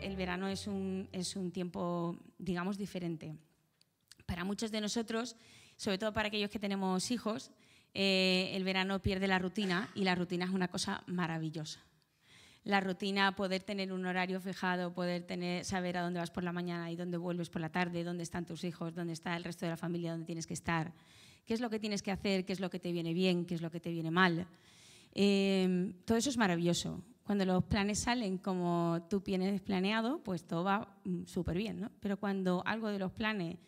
el verano es un, tiempo, digamos, diferente. Para muchos de nosotros, sobre todo para aquellos que tenemos hijos, eh, el verano pierde la rutina y la rutina es una cosa maravillosa. La rutina, poder tener un horario fijado, poder saber a dónde vas por la mañana y dónde vuelves por la tarde, dónde están tus hijos, dónde está el resto de la familia, dónde tienes que estar, qué es lo que tienes que hacer, qué es lo que te viene bien, qué es lo que te viene mal. Eh, todo eso es maravilloso cuando los planes salen como tú tienes planeado, pues todo va mm, súper bien, ¿no? Pero cuando algo de los planes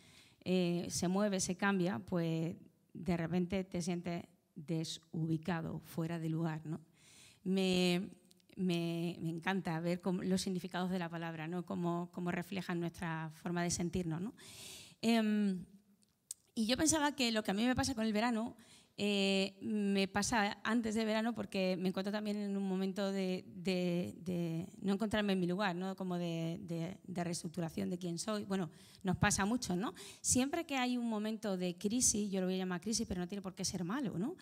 eh, se mueve, se cambia, pues de repente te sientes desubicado, fuera de lugar, ¿no? Me, encanta ver los significados de la palabra, ¿no? Cómo, reflejan nuestra forma de sentirnos, ¿no? Em, y yo pensaba que lo que a mí me pasa con el verano eh, me pasa antes de verano porque me encuentro también en un momento de, no encontrarme en mi lugar, ¿no? como de, reestructuración de quién soy. Bueno, nos pasa mucho, ¿no? Siempre que hay un momento de crisis, yo lo voy a llamar crisis, pero no tiene por qué ser malo, ¿no?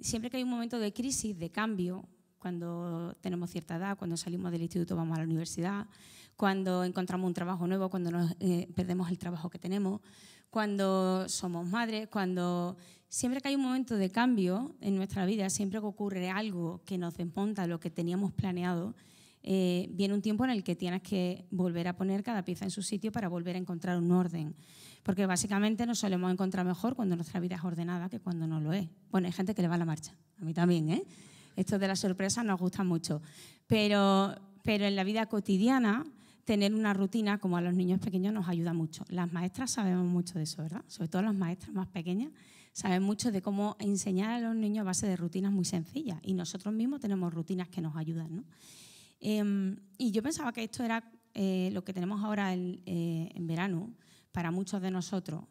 Siempre que hay un momento de crisis, de cambio, cuando tenemos cierta edad, cuando salimos del instituto, vamos a la universidad, cuando encontramos un trabajo nuevo, cuando nos, eh, perdemos el trabajo que tenemos, cuando somos madres, cuando siempre que hay un momento de cambio en nuestra vida, siempre que ocurre algo que nos desmonta lo que teníamos planeado, eh, viene un tiempo en el que tienes que volver a poner cada pieza en su sitio para volver a encontrar un orden. Porque básicamente nos solemos encontrar mejor cuando nuestra vida es ordenada que cuando no lo es. Bueno, hay gente que le va a la marcha, a mí también, ¿eh? Esto de las sorpresas nos gusta mucho. Pero, pero en la vida cotidiana tener una rutina como a los niños pequeños nos ayuda mucho. Las maestras sabemos mucho de eso, ¿verdad? Sobre todo las maestras más pequeñas saben mucho de cómo enseñar a los niños a base de rutinas muy sencillas y nosotros mismos tenemos rutinas que nos ayudan, em, y yo pensaba que esto era eh, lo que tenemos ahora eh, en verano para muchos de nosotros,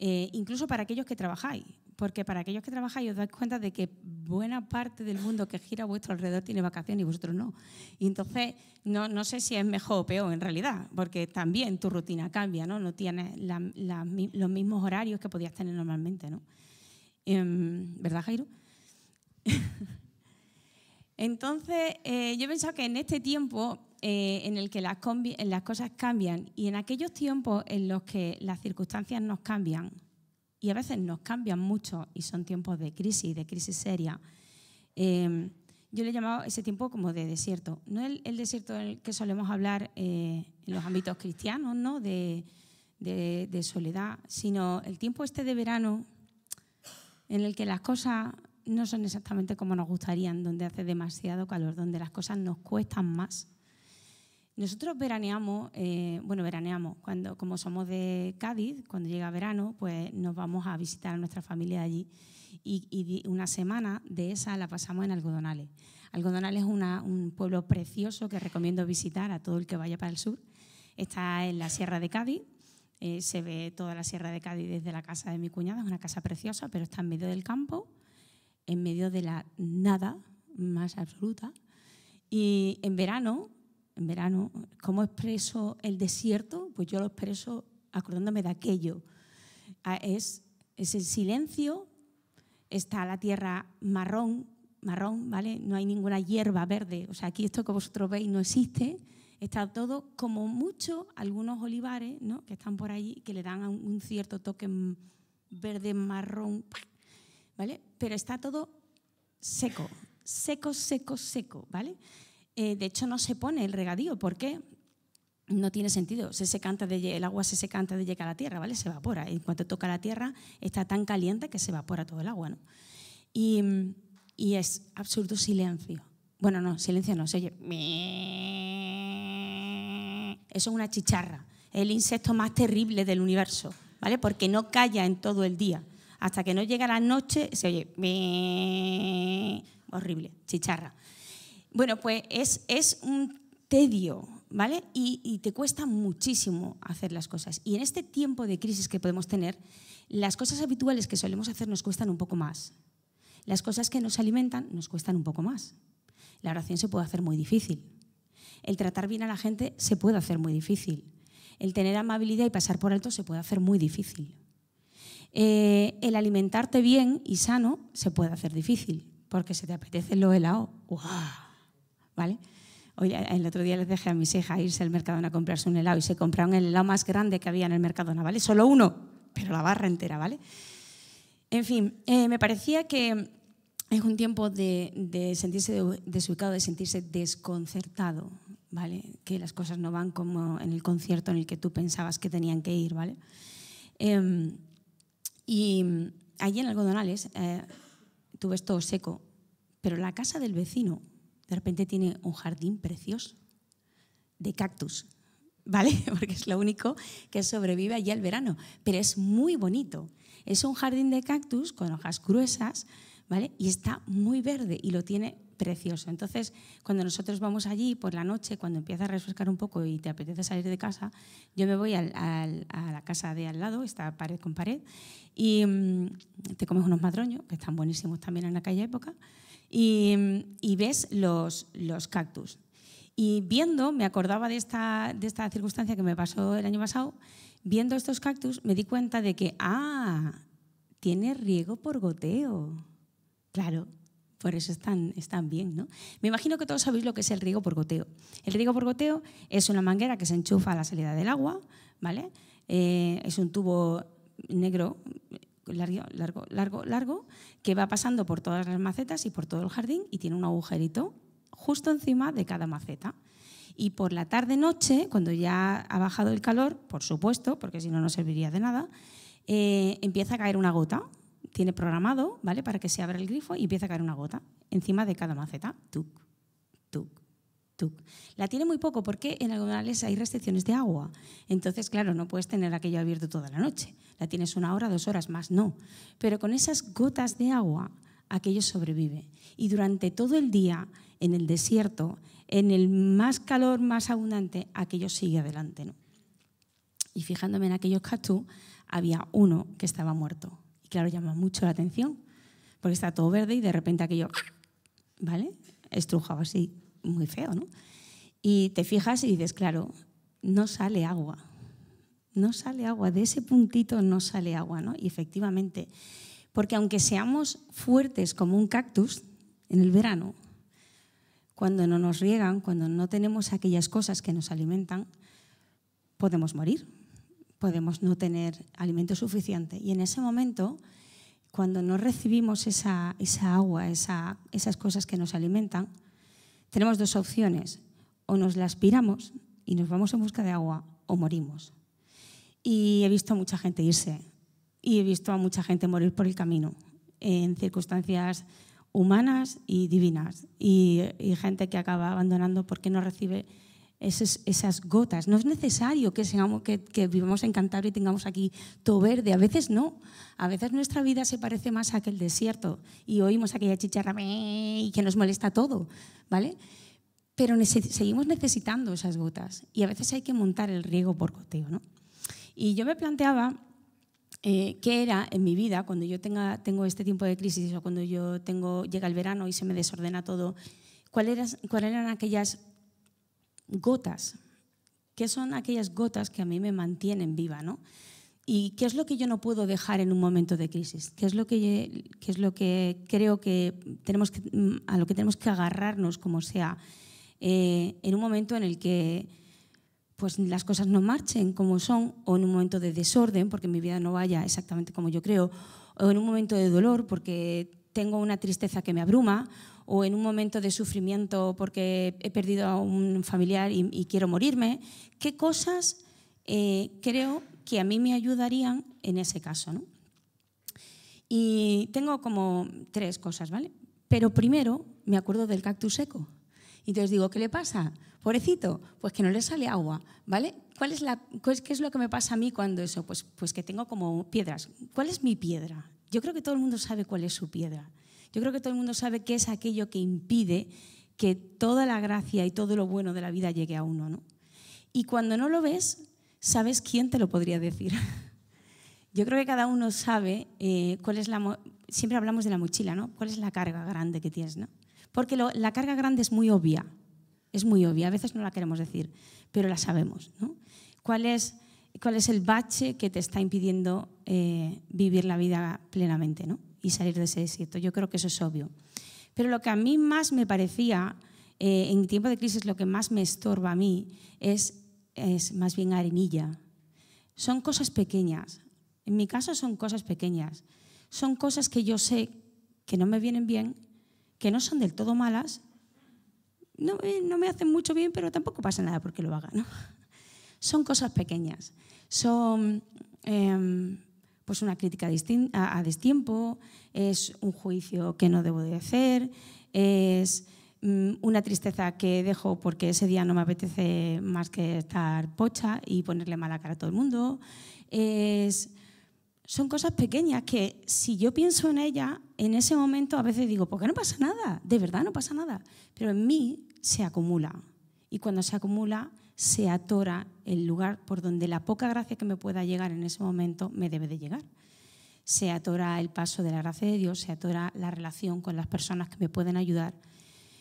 eh, incluso para aquellos que trabajáis. Porque para aquellos que trabajáis os dais cuenta de que buena parte del mundo que gira a vuestro alrededor tiene vacaciones y vosotros no. Y entonces no, sé si es mejor o peor en realidad, porque también tu rutina cambia, ¿no? No tienes los mismos horarios que podías tener normalmente, ¿no? Em, ¿Verdad, Jairo? entonces, eh, yo he pensado que en este tiempo eh, en el que las cosas cambian y en aquellos tiempos en los que las circunstancias nos cambian, y a veces nos cambian mucho y son tiempos de crisis, de crisis seria. Em, yo le he llamado ese tiempo como de desierto. No el, el desierto del que solemos hablar eh, en los ámbitos cristianos, ¿no? De, de, de, soledad, sino el tiempo este de verano en el que las cosas no son exactamente como nos gustarían, donde hace demasiado calor, donde las cosas nos cuestan más, nosotros veraneamos, eh, bueno, veraneamos, cuando, como somos de Cádiz, cuando llega verano, pues nos vamos a visitar a nuestra familia allí y, una semana de esa la pasamos en Algodonales. Algodonales es una, un pueblo precioso que recomiendo visitar a todo el que vaya para el sur. Está en la Sierra de Cádiz, eh, se ve toda la Sierra de Cádiz desde la casa de mi cuñada, es una casa preciosa, pero está en medio del campo, en medio de la nada más absoluta. Y en verano en verano, ¿cómo expreso el desierto? Pues yo lo expreso acordándome de aquello. Ah, es, es el silencio, está la tierra marrón, marrón, ¿vale? No hay ninguna hierba verde, o sea, aquí esto que vosotros veis no existe, está todo como mucho, algunos olivares, ¿no? Que están por allí, que le dan un cierto toque verde marrón, ¿vale? Pero está todo seco, seco, seco, seco, ¿vale? Eh, de hecho no se pone el regadío. porque No tiene sentido. Se seca de, el agua se seca antes de llegar a la tierra, ¿vale? Se evapora. En cuanto toca la tierra, está tan caliente que se evapora todo el agua, ¿no? Y, es absurdo silencio. Bueno, no, silencio no, se oye. Eso es una chicharra, el insecto más terrible del universo, ¿vale? Porque no calla en todo el día. Hasta que no llega la noche se oye horrible, chicharra. Bueno, pues es, un tedio, ¿vale? Y, te cuesta muchísimo hacer las cosas. Y en este tiempo de crisis que podemos tener, las cosas habituales que solemos hacer nos cuestan un poco más. Las cosas que nos alimentan nos cuestan un poco más. La oración se puede hacer muy difícil. El tratar bien a la gente se puede hacer muy difícil. El tener amabilidad y pasar por alto se puede hacer muy difícil. Eh, el alimentarte bien y sano se puede hacer difícil, porque se te apetece lo helado. ¡guau! ¿vale? Hoy, eh, el otro día les dejé a mis hijas irse al Mercadona a comprarse un helado y se compraron el helado más grande que había en el Mercadona, ¿vale? Solo uno, pero la barra entera, ¿vale? En fin, eh, me parecía que es un tiempo de, sentirse desubicado, de sentirse desconcertado, ¿vale? Que las cosas no van como en el concierto en el que tú pensabas que tenían que ir, ¿vale? Em, y allí en Algodonales eh, tuve esto seco, pero la casa del vecino de repente tiene un jardín precioso de cactus, ¿vale? Porque es lo único que sobrevive allí al verano, pero es muy bonito. Es un jardín de cactus con hojas gruesas, ¿vale? Y está muy verde y lo tiene precioso. Entonces, cuando nosotros vamos allí por la noche, cuando empieza a refrescar un poco y te apetece salir de casa, yo me voy a la casa de al lado, está pared con pared, y mm, te comes unos madroños, que están buenísimos también en aquella época, y, ves los, los cactus. Y viendo, me acordaba de esta, de esta circunstancia que me pasó el año pasado, viendo estos cactus me di cuenta de que, ah, tiene riego por goteo. Claro, por eso están, están bien, ¿no? Me imagino que todos sabéis lo que es el riego por goteo. El riego por goteo es una manguera que se enchufa a la salida del agua, ¿vale? Eh, es un tubo negro largo, largo, largo, largo, que va pasando por todas las macetas y por todo el jardín y tiene un agujerito justo encima de cada maceta. Y por la tarde-noche, cuando ya ha bajado el calor, por supuesto, porque si no, no serviría de nada, eh, empieza a caer una gota. Tiene programado, ¿vale?, para que se abra el grifo y empieza a caer una gota encima de cada maceta. Tuc, tuc, la tiene muy poco porque en lugares hay restricciones de agua. Entonces, claro, no puedes tener aquello abierto toda la noche. La tienes una hora, dos horas más, no. Pero con esas gotas de agua, aquello sobrevive. Y durante todo el día, en el desierto, en el más calor, más abundante, aquello sigue adelante. ¿no? Y fijándome en aquellos cactus, había uno que estaba muerto. Y claro, llama mucho la atención, porque está todo verde y de repente aquello, ¿vale? Estrujaba así muy feo, ¿no? Y te fijas y dices, claro, no sale agua, no sale agua, de ese puntito no sale agua, ¿no? Y efectivamente, porque aunque seamos fuertes como un cactus en el verano, cuando no nos riegan, cuando no tenemos aquellas cosas que nos alimentan, podemos morir, podemos no tener alimento suficiente. Y en ese momento, cuando no recibimos esa, agua, esas cosas que nos alimentan, tenemos dos opciones, o nos la aspiramos y nos vamos en busca de agua o morimos. Y he visto a mucha gente irse y he visto a mucha gente morir por el camino en circunstancias humanas y divinas y gente que acaba abandonando porque no recibe esas, gotas. No es necesario que, seamos, que, vivamos en Cantabria y tengamos aquí todo verde. A veces no. A veces nuestra vida se parece más a aquel desierto y oímos aquella chicharra y que nos molesta todo, ¿vale? Pero seguimos necesitando esas gotas y a veces hay que montar el riego por goteo, Y yo me planteaba eh, qué era en mi vida cuando yo tenga, tengo este tiempo de crisis o cuando yo tengo, llega el verano y se me desordena todo, cuáles eran aquellas gotas. ¿Qué son aquellas gotas que a mí me mantienen viva? ¿no? ¿Y qué es lo que yo no puedo dejar en un momento de crisis? ¿Qué es lo que, qué es lo que creo que, tenemos que, a lo que tenemos que agarrarnos como sea eh, en un momento en el que pues, las cosas no marchen como son o en un momento de desorden porque mi vida no vaya exactamente como yo creo o en un momento de dolor porque tengo una tristeza que me abruma o en un momento de sufrimiento porque he perdido a un familiar y, quiero morirme, qué cosas eh, creo que a mí me ayudarían en ese caso. ¿no? Y tengo como tres cosas, ¿vale? Pero primero me acuerdo del cactus seco. Y entonces digo, ¿qué le pasa? Pobrecito, pues que no le sale agua, ¿vale? ¿Cuál es la, ¿Qué es lo que me pasa a mí cuando eso? Pues, pues que tengo como piedras. ¿Cuál es mi piedra? Yo creo que todo el mundo sabe cuál es su piedra. Yo creo que todo el mundo sabe qué es aquello que impide que toda la gracia y todo lo bueno de la vida llegue a uno, ¿no? Y cuando no lo ves, sabes quién te lo podría decir. Yo creo que cada uno sabe eh, cuál es la... Siempre hablamos de la mochila, ¿no? ¿Cuál es la carga grande que tienes, no? Porque la carga grande es muy obvia, es muy obvia, a veces no la queremos decir, pero la sabemos, ¿no? ¿Cuál es, cuál es el bache que te está impidiendo eh, vivir la vida plenamente, ¿no? y salir de ese desierto. Yo creo que eso es obvio. Pero lo que a mí más me parecía, eh, en tiempo de crisis, lo que más me estorba a mí es, es más bien arenilla. Son cosas pequeñas. En mi caso son cosas pequeñas. Son cosas que yo sé que no me vienen bien, que no son del todo malas, no, no me hacen mucho bien, pero tampoco pasa nada porque lo haga. ¿no? Son cosas pequeñas. Son... Em, pues una crítica a, destiempo, es un juicio que no debo de hacer, es mm, una tristeza que dejo porque ese día no me apetece más que estar pocha y ponerle mala cara a todo el mundo. son cosas pequeñas que si yo pienso en ella en ese momento a veces digo, porque no pasa nada, de verdad no pasa nada, pero en mí se acumula. Y cuando se acumula, se atora el lugar por donde la poca gracia que me pueda llegar en ese momento me debe de llegar. Se atora el paso de la gracia de Dios, se atora la relación con las personas que me pueden ayudar,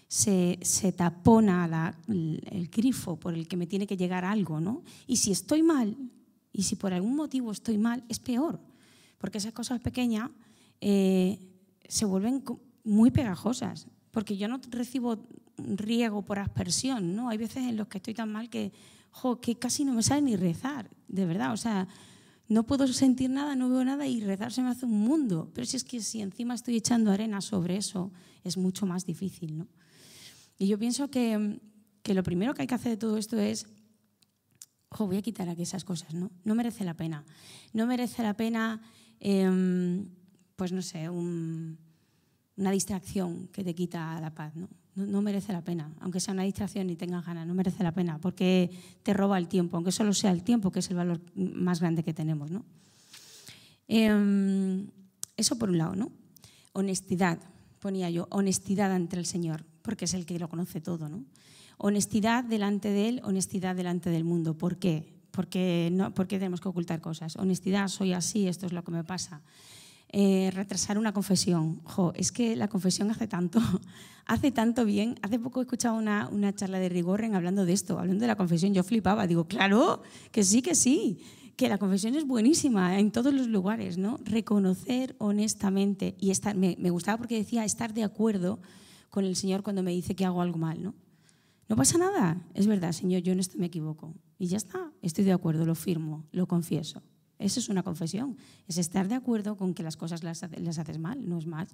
se, tapona el, grifo por el que me tiene que llegar algo, ¿no? Y si estoy mal, y si por algún motivo estoy mal, es peor, porque esas cosas pequeñas eh, se vuelven muy pegajosas, porque yo no recibo riego por aspersión, ¿no? Hay veces en los que estoy tan mal que, jo, que casi no me sale ni rezar, de verdad, o sea, no puedo sentir nada, no veo nada y rezar se me hace un mundo. Pero si es que si encima estoy echando arena sobre eso, es mucho más difícil, ¿no? Y yo pienso que, que lo primero que hay que hacer de todo esto es, jo, voy a quitar aquí esas cosas, ¿no? No merece la pena. No merece la pena, em, pues no sé, una distracción que te quita la paz, ¿no? no, merece la pena, aunque sea una distracción y tenga ganas, no merece la pena, porque te roba el tiempo, aunque solo sea el tiempo, que es el valor más grande que tenemos. ¿no? Em, eso por un lado, ¿no? Honestidad, ponía yo, honestidad ante el Señor, porque es el que lo conoce todo, ¿no? Honestidad delante de Él, honestidad delante del mundo. ¿Por qué? Porque, no, porque tenemos que ocultar cosas. Honestidad, soy así, esto es lo que me pasa. Eh, retrasar una confesión. es que la confesión hace tanto, hace tanto bien. Hace poco he escuchado una, charla de Rigorren hablando de esto, hablando de la confesión. Yo flipaba, digo, claro, que sí, que sí, que la confesión es buenísima en todos los lugares, ¿no? Reconocer honestamente y estar, me, gustaba porque decía estar de acuerdo con el Señor cuando me dice que hago algo mal, ¿no? No pasa nada, es verdad, Señor, yo en esto me equivoco. Y ya está, estoy de acuerdo, lo firmo, lo confieso. Eso es una confesión. Es estar de acuerdo con que las cosas las, las haces mal, no es más.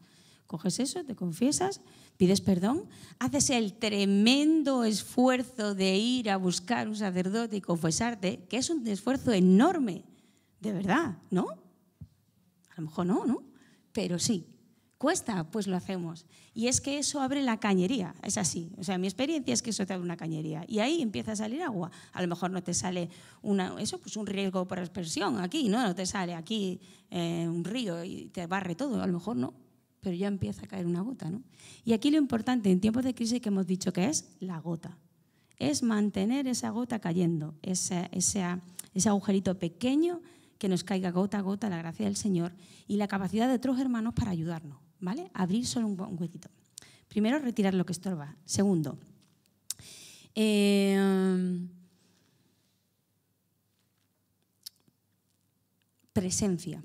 Coges eso, te confiesas, pides perdón, haces el tremendo esfuerzo de ir a buscar un sacerdote y confesarte, que es un esfuerzo enorme, de verdad, ¿no? A lo mejor no, ¿no? Pero sí, Cuesta, pues lo hacemos. Y es que eso abre la cañería, es así. O sea, mi experiencia es que eso te abre una cañería. Y ahí empieza a salir agua. A lo mejor no te sale una, eso, pues un riesgo por expresión aquí, ¿no? No te sale aquí eh, un río y te barre todo, a lo mejor no. Pero ya empieza a caer una gota, ¿no? Y aquí lo importante en tiempos de crisis que hemos dicho que es la gota. Es mantener esa gota cayendo, ese, ese agujerito pequeño que nos caiga gota a gota la gracia del Señor y la capacidad de otros hermanos para ayudarnos ¿vale? Abrir solo un, huequito. Primero, retirar lo que estorba. Segundo, eh, presencia.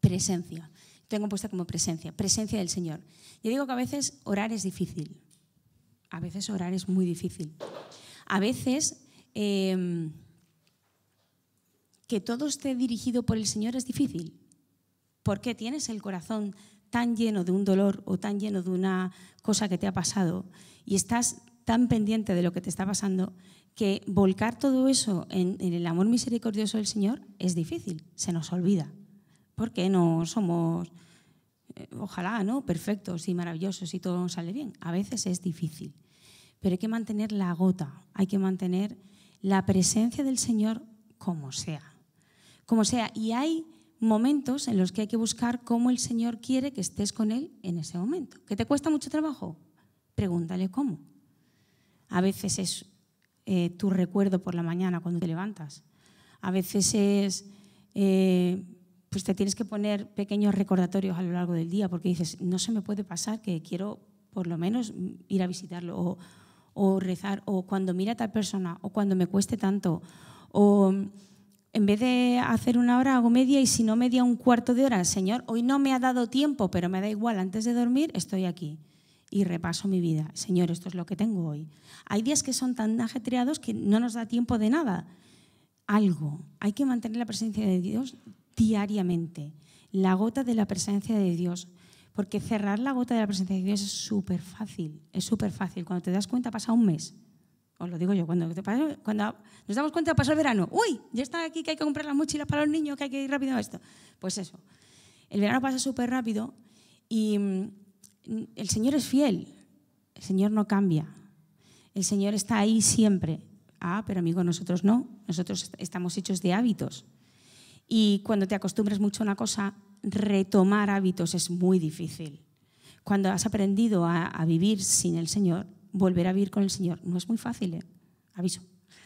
Presencia. Tengo puesta como presencia, presencia del Señor. Yo digo que a veces orar es difícil. A veces orar es muy difícil. A veces eh, que todo esté dirigido por el Señor es difícil. ¿Por qué tienes el corazón tan lleno de un dolor o tan lleno de una cosa que te ha pasado y estás tan pendiente de lo que te está pasando que volcar todo eso en, el amor misericordioso del Señor es difícil, se nos olvida, porque no somos, eh, ojalá, ¿no? perfectos y maravillosos y todo sale bien. A veces es difícil, pero hay que mantener la gota, hay que mantener la presencia del Señor como sea, como sea. Y hay momentos en los que hay que buscar cómo el Señor quiere que estés con Él en ese momento. ¿Que te cuesta mucho trabajo? Pregúntale cómo. A veces es eh, tu recuerdo por la mañana cuando te levantas. A veces es, eh, pues te tienes que poner pequeños recordatorios a lo largo del día porque dices, no se me puede pasar que quiero por lo menos ir a visitarlo o, o rezar o cuando mira a tal persona o cuando me cueste tanto o en vez de hacer una hora hago media y si no media un cuarto de hora, Señor, hoy no me ha dado tiempo, pero me da igual, antes de dormir estoy aquí y repaso mi vida. Señor, esto es lo que tengo hoy. Hay días que son tan ajetreados que no nos da tiempo de nada. Algo. Hay que mantener la presencia de Dios diariamente. La gota de la presencia de Dios. Porque cerrar la gota de la presencia de Dios es súper fácil. Es súper fácil. Cuando te das cuenta pasa un mes. Os lo digo yo, cuando, cuando nos damos cuenta pasó el verano, uy, ya está aquí que hay que comprar las mochilas para los niños, que hay que ir rápido a esto. Pues eso, el verano pasa súper rápido y mm, el Señor es fiel, el Señor no cambia, el Señor está ahí siempre. Ah, pero amigo, nosotros no, nosotros estamos hechos de hábitos. Y cuando te acostumbras mucho a una cosa, retomar hábitos es muy difícil. Cuando has aprendido a, a vivir sin el Señor, volver a vivir con el Señor. No es muy fácil, ¿eh? aviso.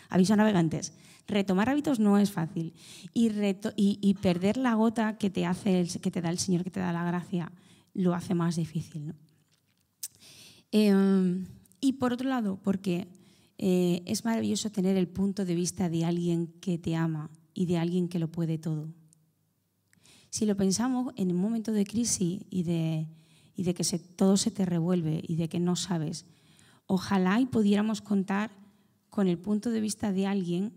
Aviso a navegantes. Retomar hábitos no es fácil. Y, y, perder la gota que te, hace que te da el Señor, que te da la gracia, lo hace más difícil. Em, y por otro lado, porque eh, es maravilloso tener el punto de vista de alguien que te ama y de alguien que lo puede todo. Si lo pensamos en un momento de crisis y de, que se, todo se te revuelve y de que no sabes, ojalá y pudiéramos contar con el punto de vista de alguien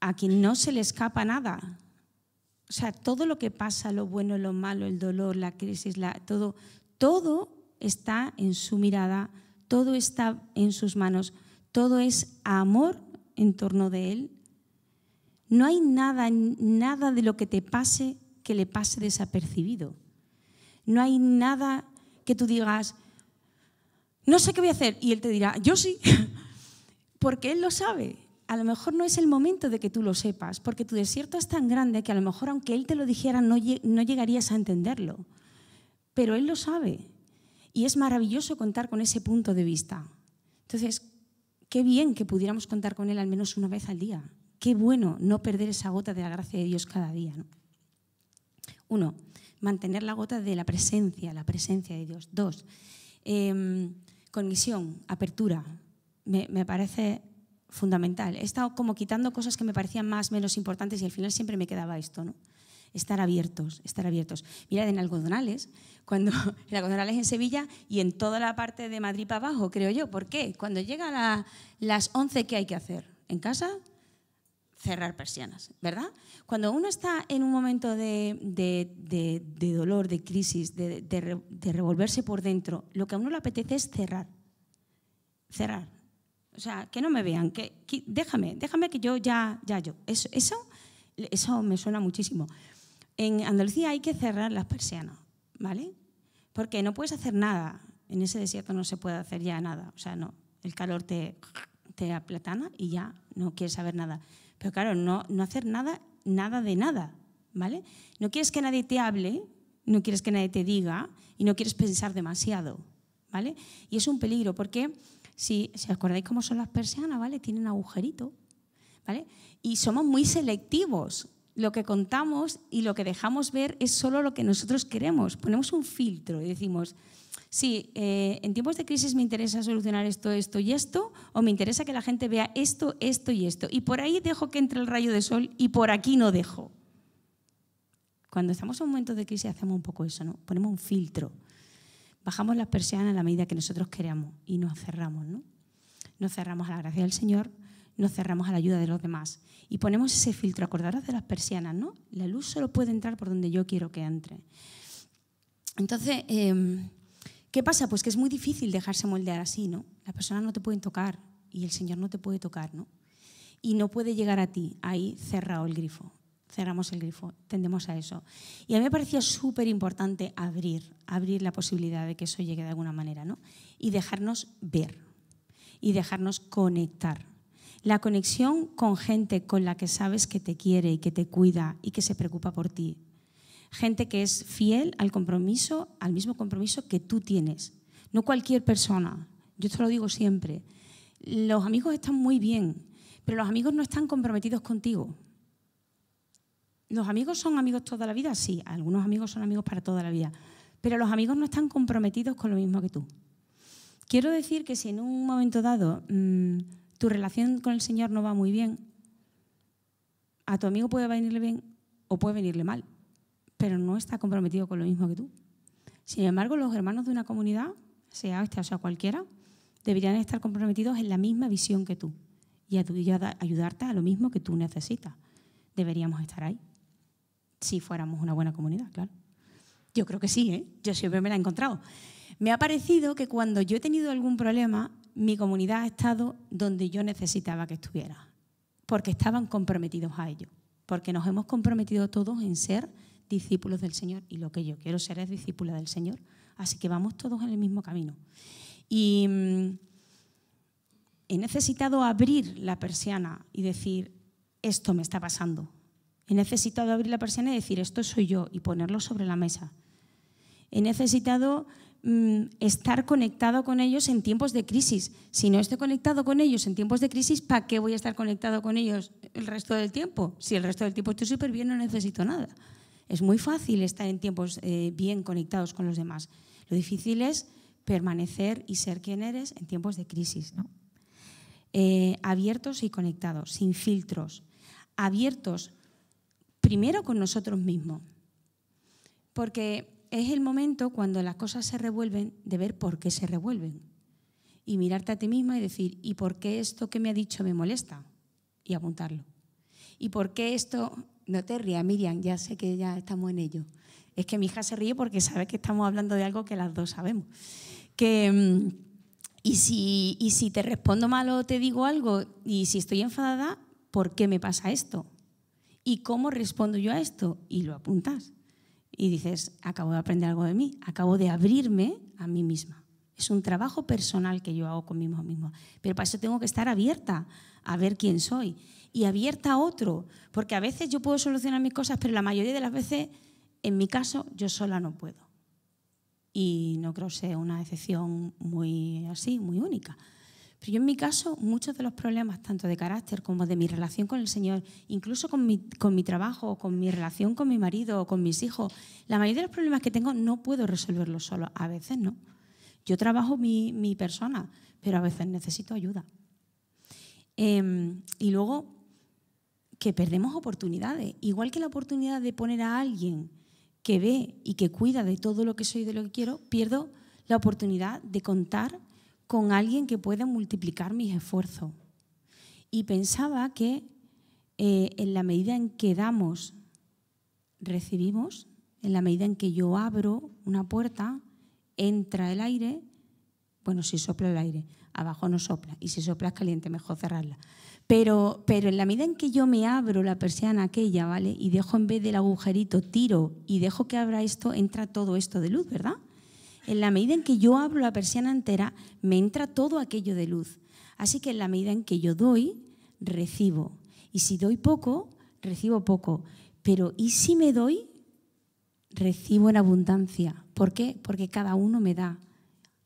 a quien no se le escapa nada. O sea, todo lo que pasa, lo bueno, lo malo, el dolor, la crisis, todo, todo está en su mirada, todo está en sus manos, todo es amor en torno de él. No hay nada, nada de lo que te pase que le pase desapercibido. No hay nada que tú digas, no sé qué voy a hacer. Y él te dirá, yo sí, porque él lo sabe. A lo mejor no es el momento de que tú lo sepas, porque tu desierto es tan grande que a lo mejor aunque él te lo dijera no, llegarías a entenderlo. Pero él lo sabe. Y es maravilloso contar con ese punto de vista. Entonces, qué bien que pudiéramos contar con él al menos una vez al día. Qué bueno no perder esa gota de la gracia de Dios cada día. Uno, mantener la gota de la presencia, la presencia de Dios. Dos, em, Cognición, apertura, me, parece fundamental. He estado como quitando cosas que me parecían más, menos importantes y al final siempre me quedaba esto, ¿no? Estar abiertos, estar abiertos. Mirad, en algodonales, cuando en algodonales en Sevilla y en toda la parte de Madrid para abajo, creo yo. ¿Por qué? Cuando llega las 11, ¿qué hay que hacer? ¿En casa? cerrar persianas, ¿verdad? Cuando uno está en un momento de, dolor, de crisis, de, revolverse por dentro, lo que a uno le apetece es cerrar, cerrar. O sea, que no me vean, que, déjame, déjame que yo ya, ya yo. Eso, eso, me suena muchísimo. En Andalucía hay que cerrar las persianas, ¿vale? Porque no puedes hacer nada. En ese desierto no se puede hacer ya nada. O sea, no. El calor te, te aplatana y ya no quieres saber nada. Pero claro, no, no hacer nada, nada de nada, ¿vale? No quieres que nadie te hable, no quieres que nadie te diga y no quieres pensar demasiado, ¿vale? Y es un peligro porque, si, si acordáis cómo son las persianas, ¿vale? Tienen agujerito, ¿vale? Y somos muy selectivos. Lo que contamos y lo que dejamos ver es solo lo que nosotros queremos. Ponemos un filtro y decimos, sí, eh, en tiempos de crisis me interesa solucionar esto, esto y esto, o me interesa que la gente vea esto, esto y esto. Y por ahí dejo que entre el rayo de sol y por aquí no dejo. Cuando estamos en un momento de crisis hacemos un poco eso, ¿no? Ponemos un filtro. Bajamos las persianas a la medida que nosotros queramos y nos cerramos, ¿no? Nos cerramos a la gracia del Señor, nos cerramos a la ayuda de los demás y ponemos ese filtro. Acordaros de las persianas, ¿no? La luz solo puede entrar por donde yo quiero que entre. Entonces, em, ¿Qué pasa? Pues que es muy difícil dejarse moldear así, ¿no? Las personas no te pueden tocar y el Señor no te puede tocar, ¿no? Y no puede llegar a ti. Ahí cerrado el grifo. Cerramos el grifo, tendemos a eso. Y a mí me parecía súper importante abrir, abrir la posibilidad de que eso llegue de alguna manera, ¿no? Y dejarnos ver y dejarnos conectar. La conexión con gente con la que sabes que te quiere y que te cuida y que se preocupa por ti gente que es fiel al compromiso, al mismo compromiso que tú tienes. No cualquier persona, yo te lo digo siempre. Los amigos están muy bien, pero los amigos no están comprometidos contigo. Los amigos son amigos toda la vida, sí, algunos amigos son amigos para toda la vida, pero los amigos no están comprometidos con lo mismo que tú. Quiero decir que si en un momento dado mm, tu relación con el Señor no va muy bien, a tu amigo puede venirle bien o puede venirle mal pero no está comprometido con lo mismo que tú. Sin embargo, los hermanos de una comunidad, sea esta o sea cualquiera, deberían estar comprometidos en la misma visión que tú y ayudarte a lo mismo que tú necesitas. Deberíamos estar ahí, si fuéramos una buena comunidad, claro. Yo creo que sí, ¿eh? yo siempre me la he encontrado. Me ha parecido que cuando yo he tenido algún problema, mi comunidad ha estado donde yo necesitaba que estuviera, porque estaban comprometidos a ello, porque nos hemos comprometido todos en ser discípulos del Señor y lo que yo quiero ser es discípula del Señor. Así que vamos todos en el mismo camino. Y mm, he necesitado abrir la persiana y decir, esto me está pasando. He necesitado abrir la persiana y decir, esto soy yo y ponerlo sobre la mesa. He necesitado mm, estar conectado con ellos en tiempos de crisis. Si no estoy conectado con ellos en tiempos de crisis, ¿para qué voy a estar conectado con ellos el resto del tiempo? Si el resto del tiempo estoy súper bien, no necesito nada. Es muy fácil estar en tiempos eh, bien conectados con los demás. Lo difícil es permanecer y ser quien eres en tiempos de crisis. Eh, abiertos y conectados, sin filtros. Abiertos primero con nosotros mismos. Porque es el momento cuando las cosas se revuelven de ver por qué se revuelven. Y mirarte a ti misma y decir, ¿y por qué esto que me ha dicho me molesta? Y apuntarlo. ¿Y por qué esto no te rías, Miriam, ya sé que ya estamos en ello. Es que mi hija se ríe porque sabe que estamos hablando de algo que las dos sabemos. Que, mm, y, si, y si te respondo mal o te digo algo y si estoy enfadada, ¿por qué me pasa esto? ¿Y cómo respondo yo a esto? Y lo apuntas. Y dices, acabo de aprender algo de mí, acabo de abrirme a mí misma. Es un trabajo personal que yo hago conmigo misma. Pero para eso tengo que estar abierta a ver quién soy y abierta a otro, porque a veces yo puedo solucionar mis cosas, pero la mayoría de las veces, en mi caso, yo sola no puedo. Y no creo sea una excepción muy así, muy única. Pero yo en mi caso, muchos de los problemas, tanto de carácter como de mi relación con el Señor, incluso con mi, con mi trabajo, con mi relación con mi marido o con mis hijos, la mayoría de los problemas que tengo no puedo resolverlos solo. A veces no. Yo trabajo mi, persona, pero a veces necesito ayuda. Em, y luego que perdemos oportunidades. Igual que la oportunidad de poner a alguien que ve y que cuida de todo lo que soy y de lo que quiero, pierdo la oportunidad de contar con alguien que pueda multiplicar mis esfuerzos. Y pensaba que eh, en la medida en que damos, recibimos, en la medida en que yo abro una puerta, entra el aire bueno, si sopla el aire, abajo no sopla. Y si sopla es caliente, mejor cerrarla. Pero, pero en la medida en que yo me abro la persiana aquella, ¿vale? Y dejo en vez del agujerito, tiro y dejo que abra esto, entra todo esto de luz, ¿verdad? En la medida en que yo abro la persiana entera, me entra todo aquello de luz. Así que en la medida en que yo doy, recibo. Y si doy poco, recibo poco. Pero ¿y si me doy? Recibo en abundancia. ¿Por qué? Porque cada uno me da.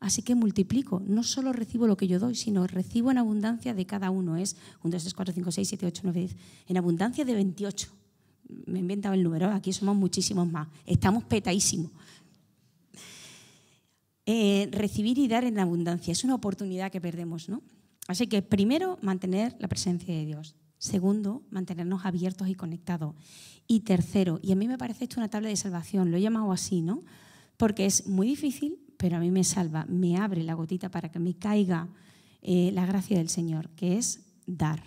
Así que multiplico, no solo recibo lo que yo doy, sino recibo en abundancia de cada uno. Es 1, 2, 3, 4, 5, 6, 7, 8, 9, 10. En abundancia de 28. Me he inventado el número, ¿eh? aquí somos muchísimos más. Estamos petaísimos. Eh, recibir y dar en abundancia es una oportunidad que perdemos, ¿no? Así que primero, mantener la presencia de Dios. Segundo, mantenernos abiertos y conectados. Y tercero, y a mí me parece esto una tabla de salvación, lo he llamado así, ¿no? Porque es muy difícil, pero a mí me salva, me abre la gotita para que me caiga eh, la gracia del Señor, que es dar.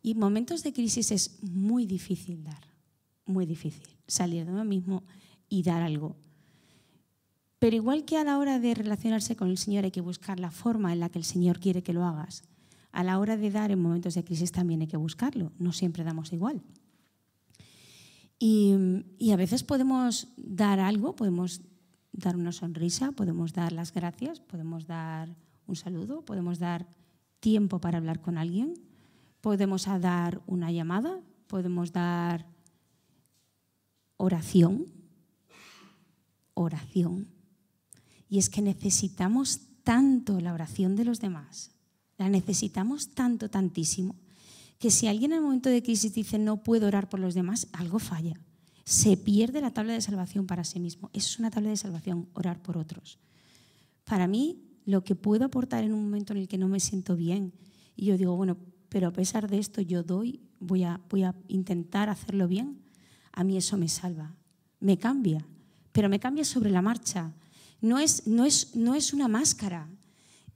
Y en momentos de crisis es muy difícil dar, muy difícil salir de uno mismo y dar algo. Pero igual que a la hora de relacionarse con el Señor hay que buscar la forma en la que el Señor quiere que lo hagas, a la hora de dar en momentos de crisis también hay que buscarlo, no siempre damos igual. Y, y a veces podemos dar algo, podemos dar una sonrisa, podemos dar las gracias, podemos dar un saludo, podemos dar tiempo para hablar con alguien, podemos dar una llamada, podemos dar oración, oración. Y es que necesitamos tanto la oración de los demás, la necesitamos tanto, tantísimo, que si alguien en el momento de crisis dice no puedo orar por los demás, algo falla se pierde la tabla de salvación para sí mismo. Eso es una tabla de salvación, orar por otros. Para mí, lo que puedo aportar en un momento en el que no me siento bien, y yo digo, bueno, pero a pesar de esto yo doy, voy a, voy a intentar hacerlo bien, a mí eso me salva, me cambia, pero me cambia sobre la marcha. No es, una máscara.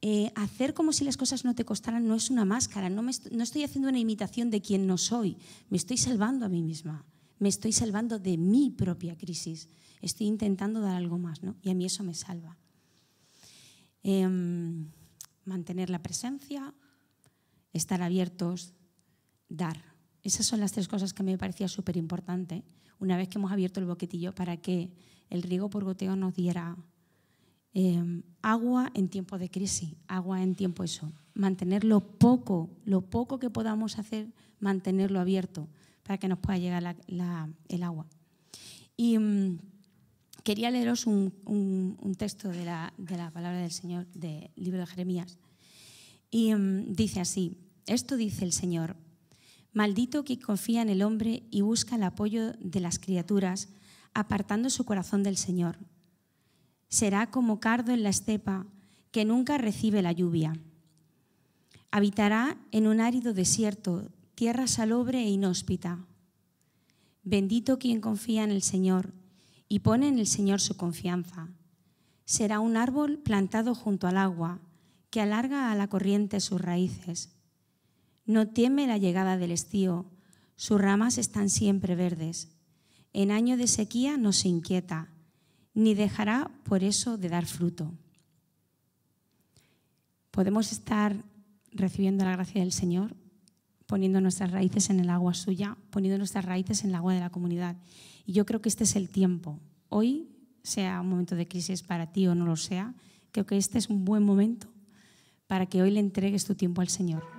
Eh, hacer como si las cosas no te costaran no es una máscara, no estoy haciendo una imitación de quien no soy, me estoy salvando a mí misma me estoy salvando de mi propia crisis. Estoy intentando dar algo más, ¿no? Y a mí eso me salva. Em, mantener la presencia, estar abiertos, dar. Esas son las tres cosas que me parecía súper importante una vez que hemos abierto el boquetillo para que el riego por goteo nos diera em, agua en tiempo de crisis, agua en tiempo eso. Mantener lo poco, lo poco que podamos hacer, mantenerlo abierto para que nos pueda llegar el agua. Y mm, quería leeros un, texto de la, palabra del Señor del libro de Jeremías. Y mm, dice así, esto dice el Señor, maldito que confía en el hombre y busca el apoyo de las criaturas, apartando su corazón del Señor. Será como cardo en la estepa que nunca recibe la lluvia. Habitará en un árido desierto tierra salobre e inhóspita. Bendito quien confía en el Señor y pone en el Señor su confianza. Será un árbol plantado junto al agua, que alarga a la corriente sus raíces. No teme la llegada del estío, sus ramas están siempre verdes. En año de sequía no se inquieta, ni dejará por eso de dar fruto. Podemos estar recibiendo la gracia del Señor poniendo nuestras raíces en el agua suya, poniendo nuestras raíces en el agua de la comunidad. Y yo creo que este es el tiempo. Hoy, sea un momento de crisis para ti o no lo sea, creo que este es un buen momento para que hoy le entregues tu tiempo al Señor.